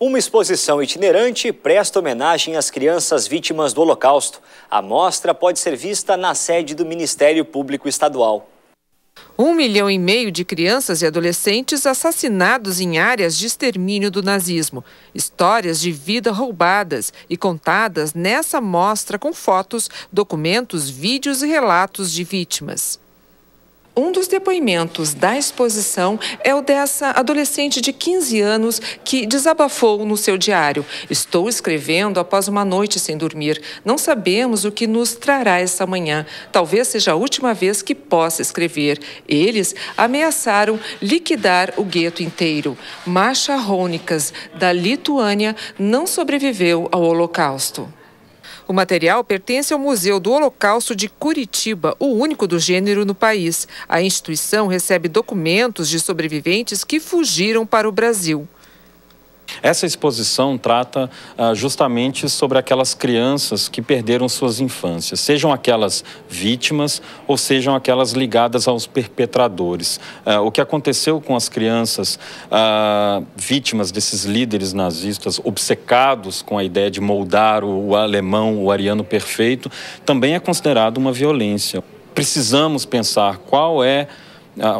Uma exposição itinerante presta homenagem às crianças vítimas do Holocausto. A mostra pode ser vista na sede do Ministério Público Estadual. Um milhão e meio de crianças e adolescentes assassinados em áreas de extermínio do nazismo. Histórias de vida roubadas e contadas nessa mostra com fotos, documentos, vídeos e relatos de vítimas. Um dos depoimentos da exposição é o dessa adolescente de 15 anos que desabafou no seu diário. Estou escrevendo após uma noite sem dormir. Não sabemos o que nos trará essa manhã. Talvez seja a última vez que possa escrever. Eles ameaçaram liquidar o gueto inteiro. Masha Rônicas, da Lituânia, não sobreviveu ao Holocausto. O material pertence ao Museu do Holocausto de Curitiba, o único do gênero no país. A instituição recebe documentos de sobreviventes que fugiram para o Brasil. Essa exposição trata ah, justamente sobre aquelas crianças que perderam suas infâncias, sejam aquelas vítimas ou sejam aquelas ligadas aos perpetradores. Ah, o que aconteceu com as crianças ah, vítimas desses líderes nazistas, obcecados com a ideia de moldar o, o alemão, o ariano perfeito, também é considerado uma violência. Precisamos pensar qual é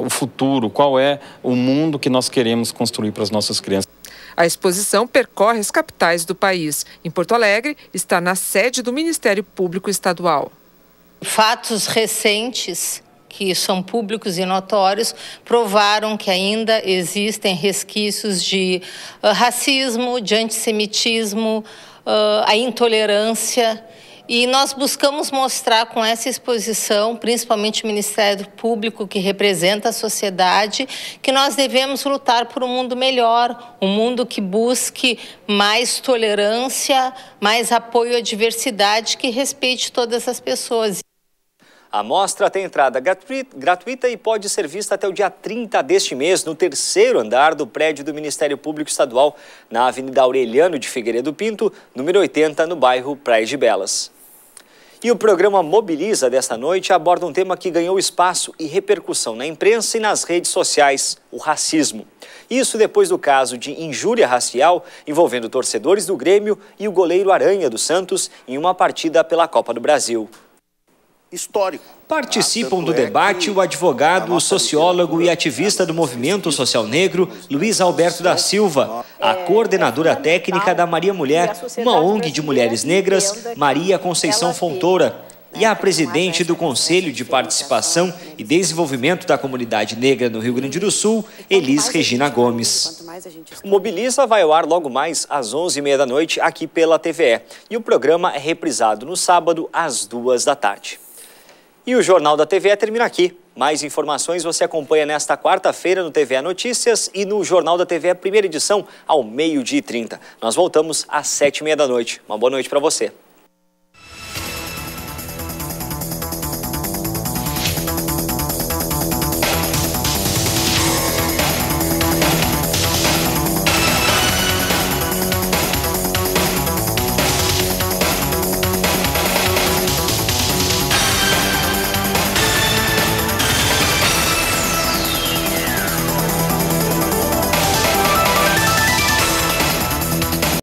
o futuro, qual é o mundo que nós queremos construir para as nossas crianças. A exposição percorre as capitais do país. Em Porto Alegre, está na sede do Ministério Público Estadual. Fatos recentes que são públicos e notórios, provaram que ainda existem resquícios de ah, racismo, de antissemitismo, ah, a intolerância. E nós buscamos mostrar com essa exposição, principalmente o Ministério Público, que representa a sociedade, que nós devemos lutar por um mundo melhor, um mundo que busque mais tolerância, mais apoio à diversidade, que respeite todas as pessoas. A mostra tem entrada gratuita e pode ser vista até o dia 30 deste mês, no terceiro andar do prédio do Ministério Público Estadual, na Avenida Aureliano de Figueiredo Pinto, número 80, no bairro Praia de Belas. E o programa Mobiliza desta noite aborda um tema que ganhou espaço e repercussão na imprensa e nas redes sociais, o racismo. Isso depois do caso de injúria racial envolvendo torcedores do Grêmio e o goleiro Aranha do Santos em uma partida pela Copa do Brasil histórico. Participam ah, do é debate o advogado, sociólogo e ativista do é movimento social negro, Luiz Alberto da Silva, a é, coordenadora técnica da Maria Mulher, uma ONG de mulheres negras, Maria Conceição Fontoura, e a presidente do Conselho de Participação e Desenvolvimento da Comunidade Negra no Rio Grande do Sul, Elis Regina Gomes. O Mobiliza vai ao ar logo mais às 11h30 da noite aqui pela TVE. E o programa é reprisado no sábado às 2 da tarde. E o Jornal da TVE termina aqui. Mais informações você acompanha nesta quarta-feira no TVE Notícias e no Jornal da TVE, primeira edição, ao meio-dia e trinta. Nós voltamos às sete e meia da noite. Uma boa noite para você.